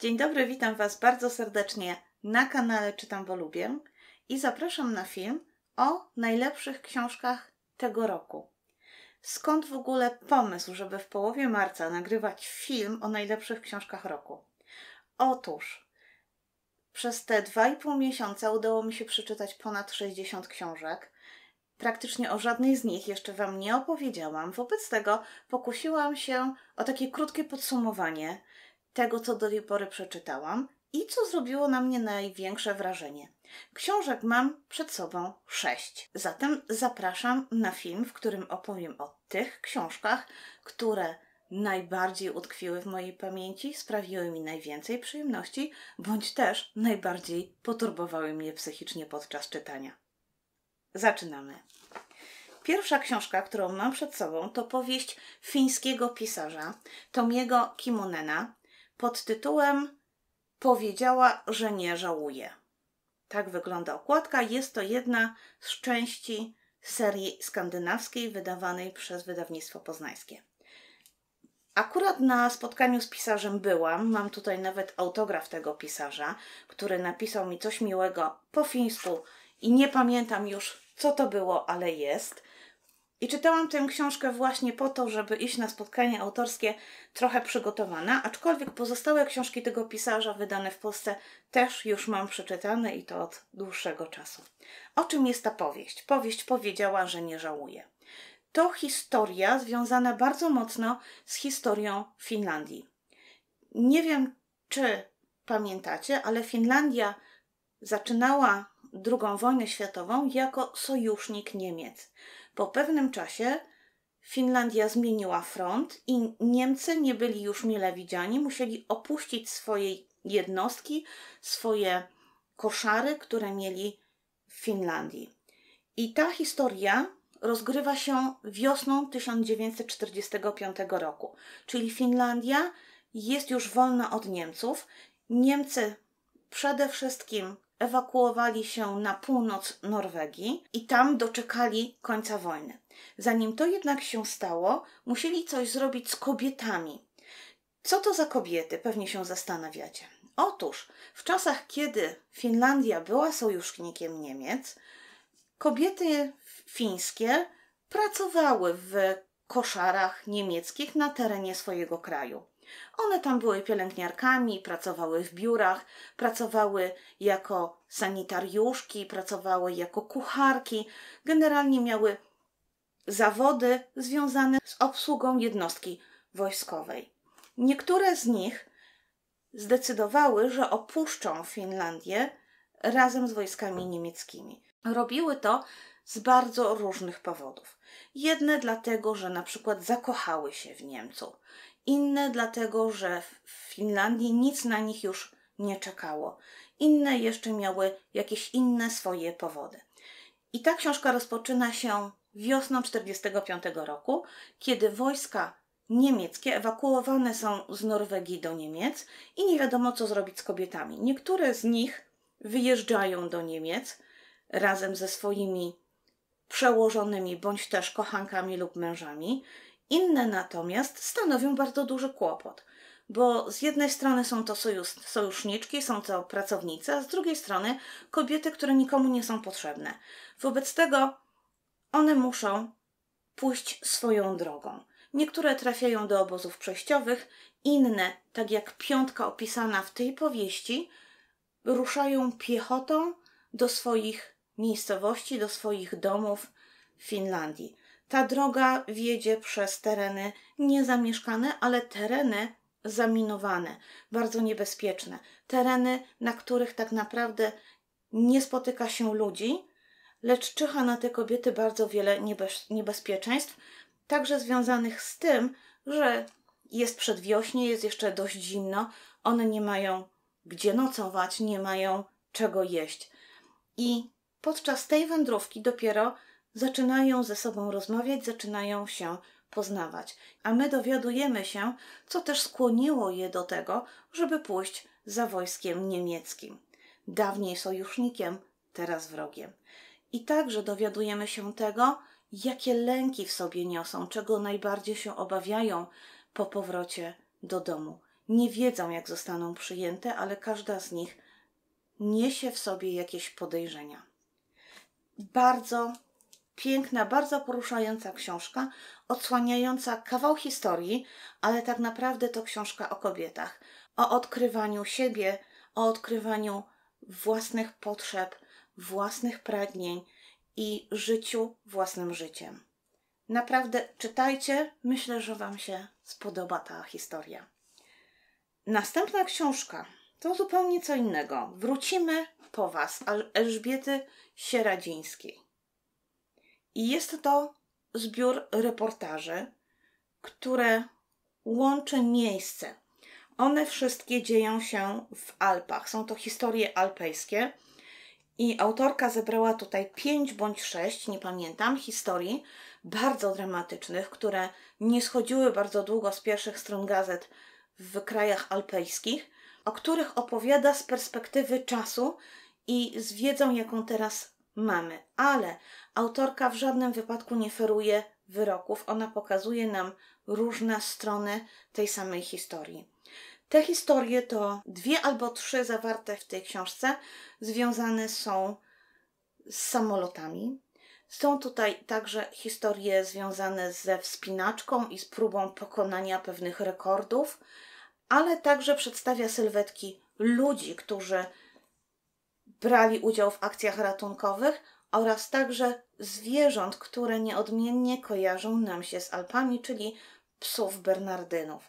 Dzień dobry, witam Was bardzo serdecznie na kanale Czytam, bo lubię i zapraszam na film o najlepszych książkach tego roku. Skąd w ogóle pomysł, żeby w połowie marca nagrywać film o najlepszych książkach roku? Otóż przez te dwa i pół miesiąca udało mi się przeczytać ponad 60 książek. Praktycznie o żadnej z nich jeszcze Wam nie opowiedziałam, wobec tego pokusiłam się o takie krótkie podsumowanie tego, co do tej pory przeczytałam i co zrobiło na mnie największe wrażenie. Książek mam przed sobą sześć. Zatem zapraszam na film, w którym opowiem o tych książkach, które najbardziej utkwiły w mojej pamięci, sprawiły mi najwięcej przyjemności, bądź też najbardziej poturbowały mnie psychicznie podczas czytania. Zaczynamy. Pierwsza książka, którą mam przed sobą, to powieść fińskiego pisarza Tomiego Kimonena, pod tytułem Powiedziała, że nie żałuje. Tak wygląda okładka. Jest to jedna z części serii skandynawskiej wydawanej przez wydawnictwo poznańskie. Akurat na spotkaniu z pisarzem byłam. Mam tutaj nawet autograf tego pisarza, który napisał mi coś miłego po fińsku i nie pamiętam już, co to było, ale jest. I czytałam tę książkę właśnie po to, żeby iść na spotkanie autorskie trochę przygotowana, aczkolwiek pozostałe książki tego pisarza wydane w Polsce też już mam przeczytane i to od dłuższego czasu. O czym jest ta powieść? Powieść powiedziała, że nie żałuje. To historia związana bardzo mocno z historią Finlandii. Nie wiem, czy pamiętacie, ale Finlandia zaczynała II wojnę światową jako sojusznik Niemiec. Po pewnym czasie Finlandia zmieniła front i Niemcy nie byli już mile widziani, musieli opuścić swoje jednostki, swoje koszary, które mieli w Finlandii. I ta historia rozgrywa się wiosną 1945 roku, czyli Finlandia jest już wolna od Niemców. Niemcy przede wszystkim ewakuowali się na północ Norwegii i tam doczekali końca wojny. Zanim to jednak się stało, musieli coś zrobić z kobietami. Co to za kobiety, pewnie się zastanawiacie. Otóż w czasach, kiedy Finlandia była sojusznikiem Niemiec, kobiety fińskie pracowały w koszarach niemieckich na terenie swojego kraju. One tam były pielęgniarkami, pracowały w biurach, pracowały jako sanitariuszki, pracowały jako kucharki, generalnie miały zawody związane z obsługą jednostki wojskowej. Niektóre z nich zdecydowały, że opuszczą Finlandię razem z wojskami niemieckimi. Robiły to z bardzo różnych powodów. Jedne dlatego, że na przykład zakochały się w Niemcu, inne dlatego, że w Finlandii nic na nich już nie czekało. Inne jeszcze miały jakieś inne swoje powody. I ta książka rozpoczyna się wiosną 1945 roku, kiedy wojska niemieckie ewakuowane są z Norwegii do Niemiec i nie wiadomo, co zrobić z kobietami. Niektóre z nich wyjeżdżają do Niemiec razem ze swoimi przełożonymi bądź też kochankami lub mężami. Inne natomiast stanowią bardzo duży kłopot, bo z jednej strony są to sojusz, sojuszniczki, są to pracownice, a z drugiej strony kobiety, które nikomu nie są potrzebne. Wobec tego one muszą pójść swoją drogą. Niektóre trafiają do obozów przejściowych, inne, tak jak piątka opisana w tej powieści, ruszają piechotą do swoich miejscowości, do swoich domów w Finlandii. Ta droga wiedzie przez tereny niezamieszkane, ale tereny zaminowane, bardzo niebezpieczne. Tereny, na których tak naprawdę nie spotyka się ludzi, lecz czyha na te kobiety bardzo wiele niebez, niebezpieczeństw, także związanych z tym, że jest przedwiośnie, jest jeszcze dość zimno, one nie mają gdzie nocować, nie mają czego jeść. I podczas tej wędrówki dopiero zaczynają ze sobą rozmawiać, zaczynają się poznawać, a my dowiadujemy się, co też skłoniło je do tego, żeby pójść za wojskiem niemieckim, dawniej sojusznikiem, teraz wrogiem. I także dowiadujemy się tego, jakie lęki w sobie niosą, czego najbardziej się obawiają po powrocie do domu. Nie wiedzą, jak zostaną przyjęte, ale każda z nich niesie w sobie jakieś podejrzenia. Bardzo piękna, bardzo poruszająca książka, odsłaniająca kawał historii, ale tak naprawdę to książka o kobietach, o odkrywaniu siebie, o odkrywaniu własnych potrzeb, własnych pragnień i życiu własnym życiem. Naprawdę czytajcie, myślę, że Wam się spodoba ta historia. Następna książka to zupełnie co innego. Wrócimy po Was, Elżbiety Sieradzińskiej. I jest to zbiór reportaży, które łączy miejsce. One wszystkie dzieją się w Alpach. Są to historie alpejskie. I autorka zebrała tutaj pięć bądź sześć, nie pamiętam, historii bardzo dramatycznych, które nie schodziły bardzo długo z pierwszych stron gazet w krajach alpejskich, o których opowiada z perspektywy czasu i z wiedzą, jaką teraz mamy, ale autorka w żadnym wypadku nie feruje wyroków, ona pokazuje nam różne strony tej samej historii. Te historie to dwie albo trzy zawarte w tej książce, związane są z samolotami. Są tutaj także historie związane ze wspinaczką i z próbą pokonania pewnych rekordów, ale także przedstawia sylwetki ludzi, którzy brali udział w akcjach ratunkowych oraz także zwierząt, które nieodmiennie kojarzą nam się z Alpami, czyli psów Bernardynów.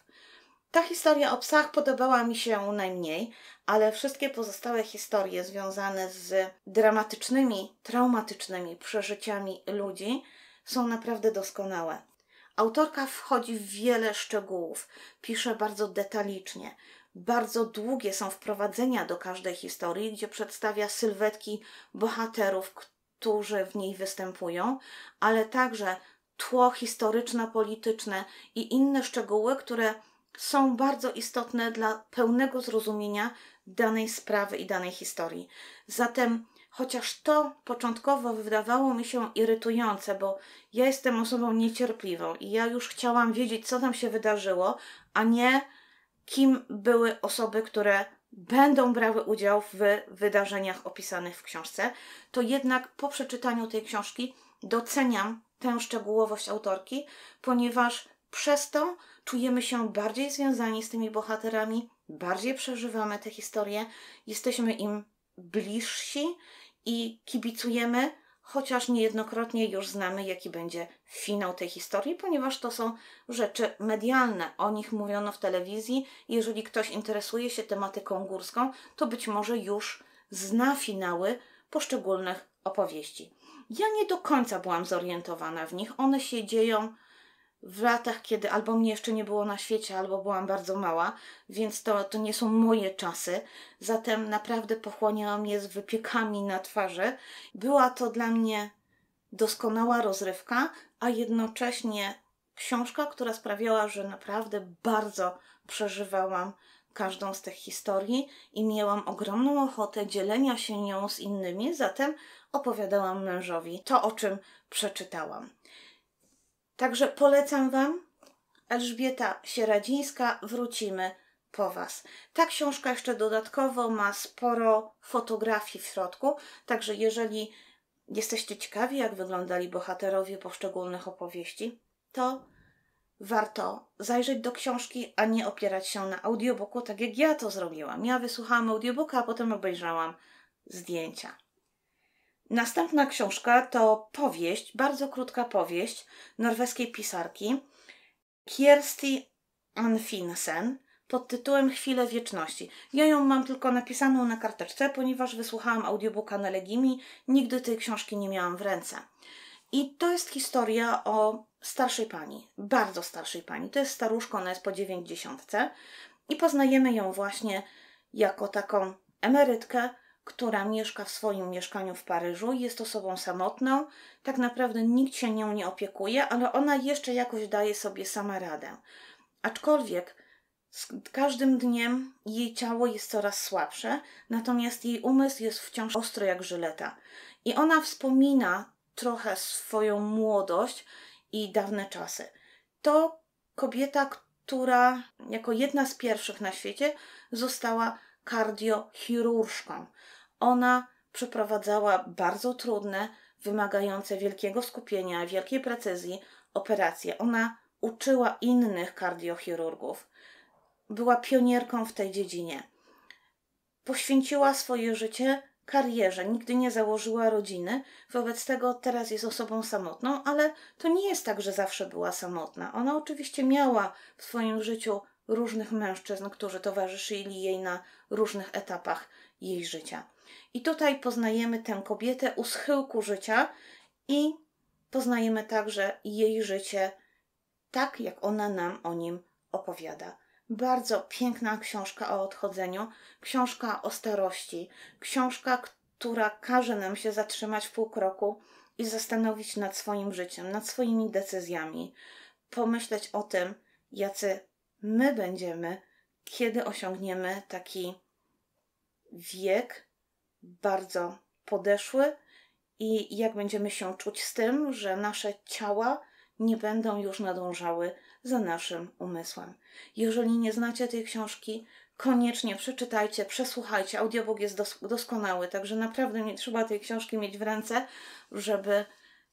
Ta historia o psach podobała mi się najmniej, ale wszystkie pozostałe historie związane z dramatycznymi, traumatycznymi przeżyciami ludzi są naprawdę doskonałe. Autorka wchodzi w wiele szczegółów, pisze bardzo detalicznie, bardzo długie są wprowadzenia do każdej historii, gdzie przedstawia sylwetki bohaterów, którzy w niej występują, ale także tło historyczno-polityczne i inne szczegóły, które są bardzo istotne dla pełnego zrozumienia danej sprawy i danej historii. Zatem, chociaż to początkowo wydawało mi się irytujące, bo ja jestem osobą niecierpliwą i ja już chciałam wiedzieć, co tam się wydarzyło, a nie kim były osoby, które będą brały udział w wydarzeniach opisanych w książce, to jednak po przeczytaniu tej książki doceniam tę szczegółowość autorki, ponieważ przez to czujemy się bardziej związani z tymi bohaterami, bardziej przeżywamy te historie, jesteśmy im bliżsi i kibicujemy chociaż niejednokrotnie już znamy, jaki będzie finał tej historii, ponieważ to są rzeczy medialne. O nich mówiono w telewizji. Jeżeli ktoś interesuje się tematyką górską, to być może już zna finały poszczególnych opowieści. Ja nie do końca byłam zorientowana w nich. One się dzieją w latach, kiedy albo mnie jeszcze nie było na świecie, albo byłam bardzo mała, więc to, to nie są moje czasy. Zatem naprawdę pochłaniałam je z wypiekami na twarzy. Była to dla mnie doskonała rozrywka, a jednocześnie książka, która sprawiała, że naprawdę bardzo przeżywałam każdą z tych historii i miałam ogromną ochotę dzielenia się nią z innymi, zatem opowiadałam mężowi to, o czym przeczytałam. Także polecam Wam. Elżbieta Sieradzińska, wrócimy po Was. Ta książka jeszcze dodatkowo ma sporo fotografii w środku, także jeżeli jesteście ciekawi, jak wyglądali bohaterowie poszczególnych opowieści, to warto zajrzeć do książki, a nie opierać się na audiobooku, tak jak ja to zrobiłam. Ja wysłuchałam audiobooka, a potem obejrzałam zdjęcia. Następna książka to powieść, bardzo krótka powieść norweskiej pisarki Kirsti Anfinsen pod tytułem Chwile Wieczności. Ja ją mam tylko napisaną na karteczce, ponieważ wysłuchałam audiobooka na Legimi, nigdy tej książki nie miałam w ręce. I to jest historia o starszej pani, bardzo starszej pani. To jest staruszka, ona jest po dziewięćdziesiątce i poznajemy ją właśnie jako taką emerytkę, która mieszka w swoim mieszkaniu w Paryżu, jest osobą samotną, tak naprawdę nikt się nią nie opiekuje, ale ona jeszcze jakoś daje sobie sama radę. Aczkolwiek z każdym dniem jej ciało jest coraz słabsze, natomiast jej umysł jest wciąż ostry jak żyleta. I ona wspomina trochę swoją młodość i dawne czasy. To kobieta, która jako jedna z pierwszych na świecie została kardiochirurżką. Ona przeprowadzała bardzo trudne, wymagające wielkiego skupienia, wielkiej precyzji operacje. Ona uczyła innych kardiochirurgów. Była pionierką w tej dziedzinie. Poświęciła swoje życie karierze, nigdy nie założyła rodziny, wobec tego teraz jest osobą samotną, ale to nie jest tak, że zawsze była samotna. Ona oczywiście miała w swoim życiu różnych mężczyzn, którzy towarzyszyli jej na różnych etapach jej życia. I tutaj poznajemy tę kobietę u schyłku życia i poznajemy także jej życie, tak jak ona nam o nim opowiada. Bardzo piękna książka o odchodzeniu, książka o starości, książka, która każe nam się zatrzymać w pół kroku i zastanowić nad swoim życiem, nad swoimi decyzjami, pomyśleć o tym, jacy my będziemy, kiedy osiągniemy taki wiek, bardzo podeszły i jak będziemy się czuć z tym, że nasze ciała nie będą już nadążały za naszym umysłem. Jeżeli nie znacie tej książki, koniecznie przeczytajcie, przesłuchajcie. Audiobook jest dos doskonały, także naprawdę nie trzeba tej książki mieć w ręce, żeby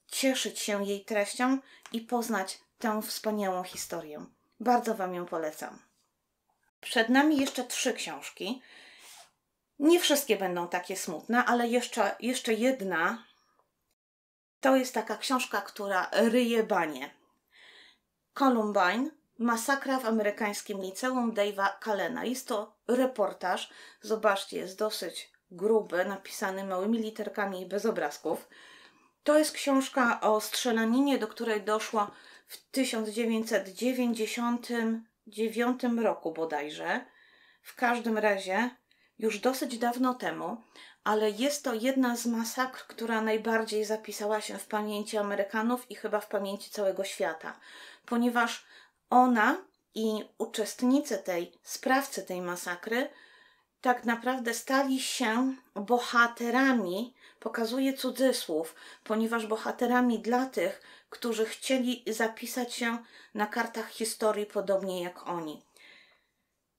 cieszyć się jej treścią i poznać tę wspaniałą historię. Bardzo Wam ją polecam. Przed nami jeszcze trzy książki. Nie wszystkie będą takie smutne, ale jeszcze, jeszcze jedna to jest taka książka, która ryje banie. Columbine Masakra w amerykańskim liceum Dave'a Kalena. Jest to reportaż, zobaczcie, jest dosyć gruby, napisany małymi literkami i bez obrazków. To jest książka o strzelaninie, do której doszło w 1999 roku bodajże. W każdym razie już dosyć dawno temu, ale jest to jedna z masakr, która najbardziej zapisała się w pamięci Amerykanów i chyba w pamięci całego świata, ponieważ ona i uczestnicy tej, sprawcy tej masakry, tak naprawdę stali się bohaterami, pokazuje cudzysłów, ponieważ bohaterami dla tych, którzy chcieli zapisać się na kartach historii podobnie jak oni.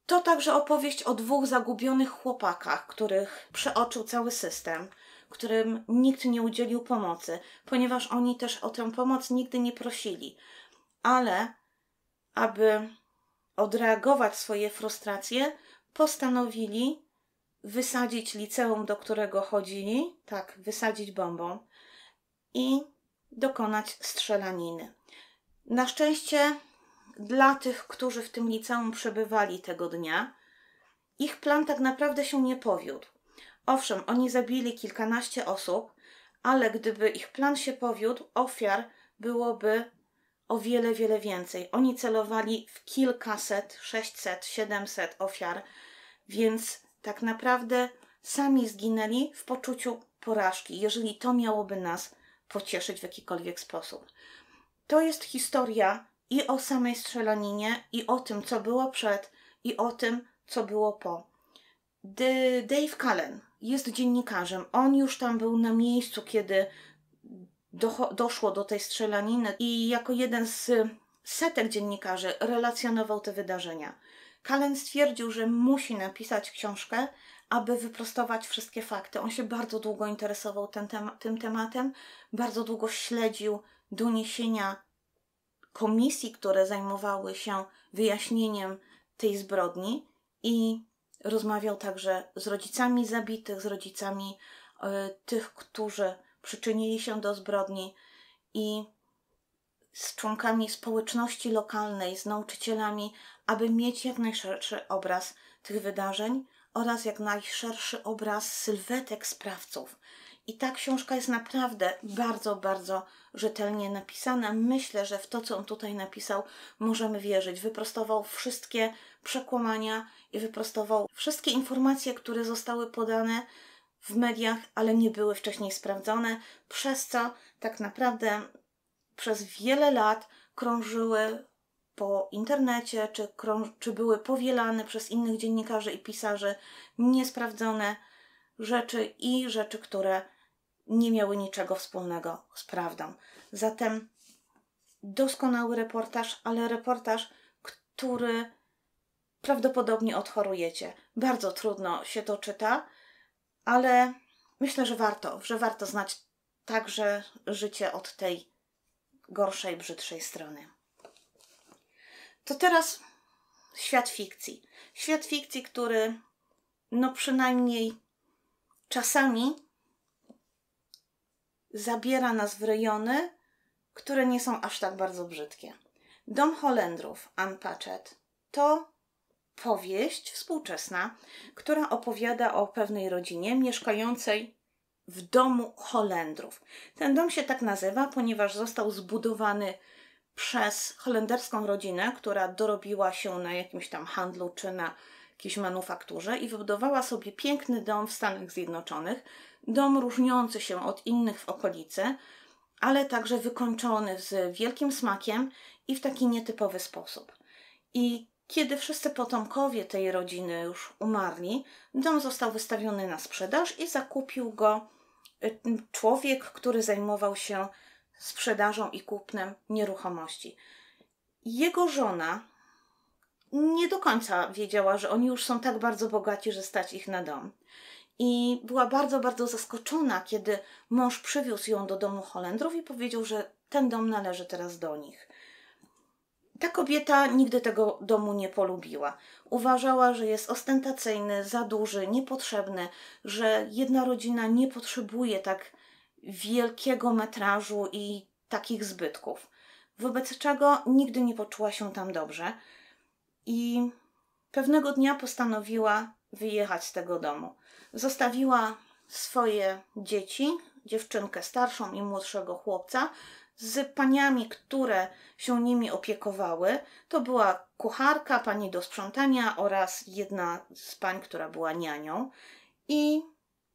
To także opowieść o dwóch zagubionych chłopakach, których przeoczył cały system, którym nikt nie udzielił pomocy, ponieważ oni też o tę pomoc nigdy nie prosili. Ale aby odreagować swoje frustracje, postanowili wysadzić liceum, do którego chodzili, tak, wysadzić bombą i dokonać strzelaniny. Na szczęście dla tych, którzy w tym liceum przebywali tego dnia, ich plan tak naprawdę się nie powiódł. Owszem, oni zabili kilkanaście osób, ale gdyby ich plan się powiódł, ofiar byłoby o wiele, wiele więcej. Oni celowali w kilkaset, sześćset, siedemset ofiar, więc tak naprawdę sami zginęli w poczuciu porażki, jeżeli to miałoby nas pocieszyć w jakikolwiek sposób. To jest historia i o samej strzelaninie, i o tym, co było przed, i o tym, co było po. D Dave Cullen jest dziennikarzem. On już tam był na miejscu, kiedy do doszło do tej strzelaniny i jako jeden z setek dziennikarzy relacjonował te wydarzenia. Cullen stwierdził, że musi napisać książkę, aby wyprostować wszystkie fakty. On się bardzo długo interesował tem tym tematem, bardzo długo śledził doniesienia komisji, które zajmowały się wyjaśnieniem tej zbrodni i rozmawiał także z rodzicami zabitych, z rodzicami e, tych, którzy przyczynili się do zbrodni i z członkami społeczności lokalnej, z nauczycielami, aby mieć jak najszerszy obraz tych wydarzeń oraz jak najszerszy obraz sylwetek sprawców, i ta książka jest naprawdę bardzo, bardzo rzetelnie napisana. Myślę, że w to, co on tutaj napisał, możemy wierzyć. Wyprostował wszystkie przekłamania i wyprostował wszystkie informacje, które zostały podane w mediach, ale nie były wcześniej sprawdzone, przez co tak naprawdę przez wiele lat krążyły po internecie, czy, krąż- czy były powielane przez innych dziennikarzy i pisarzy niesprawdzone rzeczy i rzeczy, które nie miały niczego wspólnego z prawdą. Zatem doskonały reportaż, ale reportaż, który prawdopodobnie odchorujecie. Bardzo trudno się to czyta, ale myślę, że warto, że warto znać także życie od tej gorszej, brzydszej strony. To teraz świat fikcji. Świat fikcji, który no przynajmniej czasami zabiera nas w rejony, które nie są aż tak bardzo brzydkie. Dom Holendrów, Ann Patchett, to powieść współczesna, która opowiada o pewnej rodzinie mieszkającej w domu Holendrów. Ten dom się tak nazywa, ponieważ został zbudowany przez holenderską rodzinę, która dorobiła się na jakimś tam handlu czy na jakiejś manufakturze i wybudowała sobie piękny dom w Stanach Zjednoczonych, dom różniący się od innych w okolicy, ale także wykończony z wielkim smakiem i w taki nietypowy sposób. I kiedy wszyscy potomkowie tej rodziny już umarli, dom został wystawiony na sprzedaż i zakupił go y, człowiek, który zajmował się sprzedażą i kupnem nieruchomości. Jego żona nie do końca wiedziała, że oni już są tak bardzo bogaci, że stać ich na dom. I była bardzo, bardzo zaskoczona, kiedy mąż przywiózł ją do domu Holendrów i powiedział, że ten dom należy teraz do nich. Ta kobieta nigdy tego domu nie polubiła. Uważała, że jest ostentacyjny, za duży, niepotrzebny, że jedna rodzina nie potrzebuje tak wielkiego metrażu i takich zbytków. Wobec czego nigdy nie poczuła się tam dobrze i pewnego dnia postanowiła wyjechać z tego domu. Zostawiła swoje dzieci, dziewczynkę starszą i młodszego chłopca, z paniami, które się nimi opiekowały. To była kucharka, pani do sprzątania oraz jedna z pań, która była nianią. I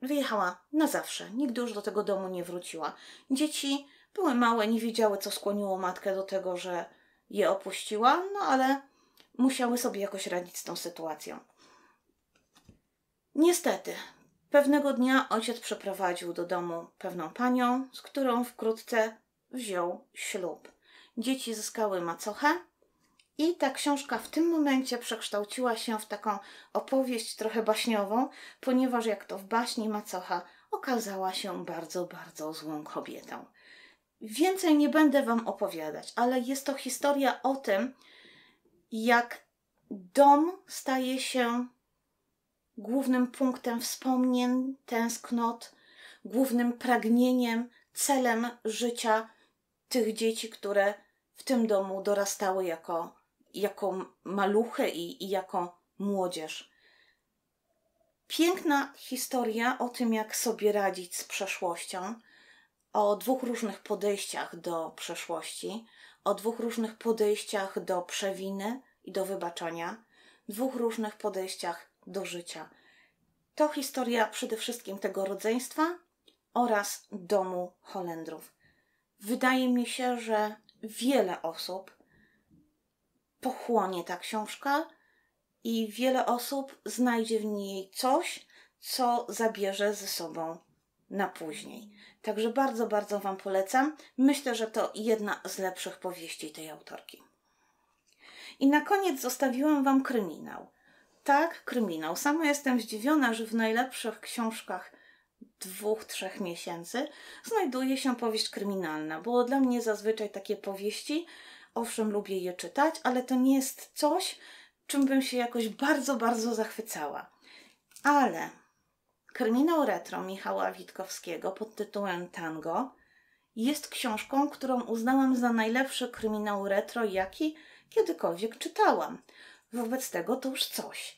wyjechała na zawsze. Nigdy już do tego domu nie wróciła. Dzieci były małe, nie wiedziały, co skłoniło matkę do tego, że je opuściła, no ale musiały sobie jakoś radzić z tą sytuacją. Niestety, pewnego dnia ojciec przeprowadził do domu pewną panią, z którą wkrótce wziął ślub. Dzieci zyskały macochę i ta książka w tym momencie przekształciła się w taką opowieść trochę baśniową, ponieważ jak to w baśni macocha okazała się bardzo, bardzo złą kobietą. Więcej nie będę Wam opowiadać, ale jest to historia o tym, jak dom staje się głównym punktem wspomnień, tęsknot, głównym pragnieniem, celem życia tych dzieci, które w tym domu dorastały jako, jako maluchy i, i jako młodzież. Piękna historia o tym, jak sobie radzić z przeszłością, o dwóch różnych podejściach do przeszłości, o dwóch różnych podejściach do przewiny i do wybaczenia, dwóch różnych podejściach do życia. To historia przede wszystkim tego rodzeństwa oraz domu Holendrów. Wydaje mi się, że wiele osób pochłonie ta książka i wiele osób znajdzie w niej coś, co zabierze ze sobą na później. Także bardzo, bardzo Wam polecam. Myślę, że to jedna z lepszych powieści tej autorki. I na koniec zostawiłam Wam kryminał. Tak, kryminał. Sama jestem zdziwiona, że w najlepszych książkach dwóch, trzech miesięcy znajduje się powieść kryminalna, bo dla mnie zazwyczaj takie powieści, owszem, lubię je czytać, ale to nie jest coś, czym bym się jakoś bardzo, bardzo zachwycała. Ale Kryminał retro Michała Witkowskiego pod tytułem Tango jest książką, którą uznałam za najlepszy kryminał retro, jaki kiedykolwiek czytałam. Wobec tego to już coś.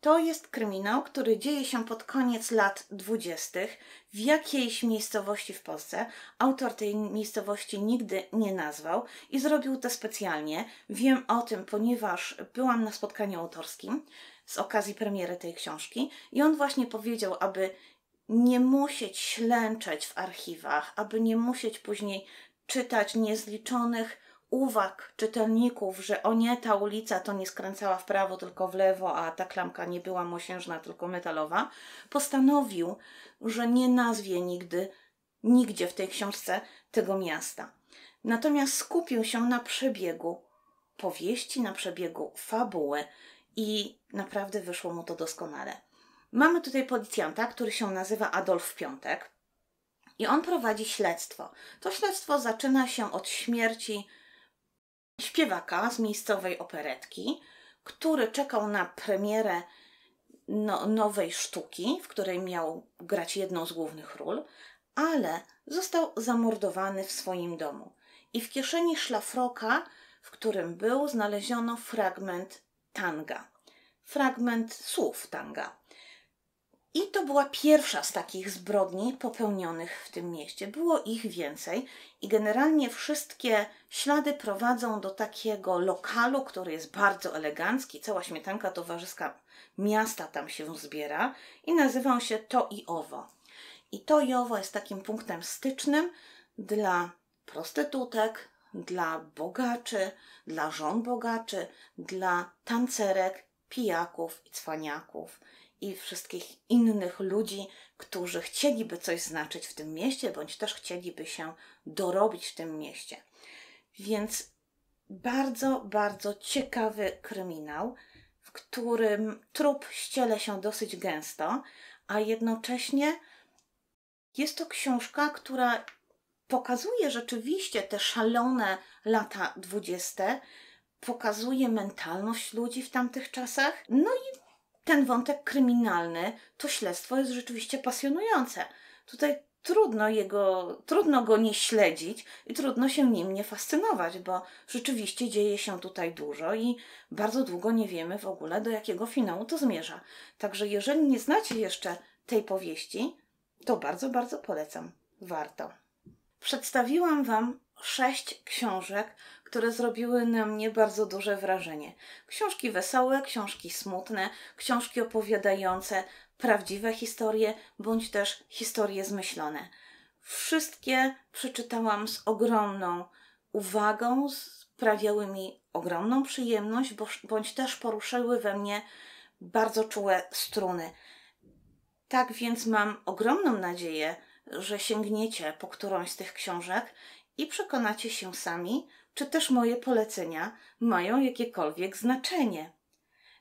To jest kryminał, który dzieje się pod koniec lat dwudziestych w jakiejś miejscowości w Polsce. Autor tej miejscowości nigdy nie nazwał i zrobił to specjalnie. Wiem o tym, ponieważ byłam na spotkaniu autorskim z okazji premiery tej książki i on właśnie powiedział, aby nie musieć ślęczeć w archiwach, aby nie musieć później czytać niezliczonych uwag czytelników, że o nie, ta ulica to nie skręcała w prawo, tylko w lewo, a ta klamka nie była mosiężna, tylko metalowa, postanowił, że nie nazwie nigdy, nigdzie w tej książce tego miasta. Natomiast skupił się na przebiegu powieści, na przebiegu fabuły i naprawdę wyszło mu to doskonale. Mamy tutaj policjanta, który się nazywa Adolf Piątek i on prowadzi śledztwo. To śledztwo zaczyna się od śmierci śpiewaka z miejscowej operetki, który czekał na premierę no, nowej sztuki, w której miał grać jedną z głównych ról, ale został zamordowany w swoim domu. I w kieszeni szlafroka, w którym był, znaleziono fragment tanga, fragment słów tanga. I to była pierwsza z takich zbrodni popełnionych w tym mieście. Było ich więcej i generalnie wszystkie ślady prowadzą do takiego lokalu, który jest bardzo elegancki. Cała śmietanka towarzyska miasta tam się zbiera i nazywa się To i Owo. I To i Owo jest takim punktem stycznym dla prostytutek, dla bogaczy, dla żon bogaczy, dla tancerek, pijaków i cwaniaków i wszystkich innych ludzi, którzy chcieliby coś znaczyć w tym mieście, bądź też chcieliby się dorobić w tym mieście. Więc bardzo, bardzo ciekawy kryminał, w którym trup ściele się dosyć gęsto, a jednocześnie jest to książka, która pokazuje rzeczywiście te szalone lata dwudzieste, pokazuje mentalność ludzi w tamtych czasach. No i ten wątek kryminalny, to śledztwo jest rzeczywiście pasjonujące. Tutaj trudno jego, trudno go nie śledzić i trudno się nim nie fascynować, bo rzeczywiście dzieje się tutaj dużo i bardzo długo nie wiemy w ogóle do jakiego finału to zmierza. Także jeżeli nie znacie jeszcze tej powieści, to bardzo, bardzo polecam. Warto. Przedstawiłam Wam sześć książek, które zrobiły na mnie bardzo duże wrażenie. Książki wesołe, książki smutne, książki opowiadające prawdziwe historie bądź też historie zmyślone. Wszystkie przeczytałam z ogromną uwagą, sprawiały mi ogromną przyjemność, bądź też poruszyły we mnie bardzo czułe struny. Tak więc mam ogromną nadzieję, że sięgniecie po którąś z tych książek i przekonacie się sami, czy też moje polecenia mają jakiekolwiek znaczenie.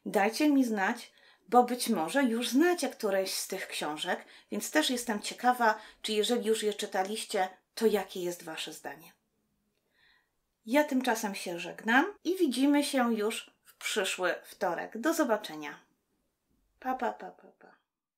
Dajcie mi znać, bo być może już znacie któreś z tych książek, więc też jestem ciekawa, czy jeżeli już je czytaliście, to jakie jest Wasze zdanie. Ja tymczasem się żegnam i widzimy się już w przyszły wtorek. Do zobaczenia. Pa, pa, pa, pa, pa.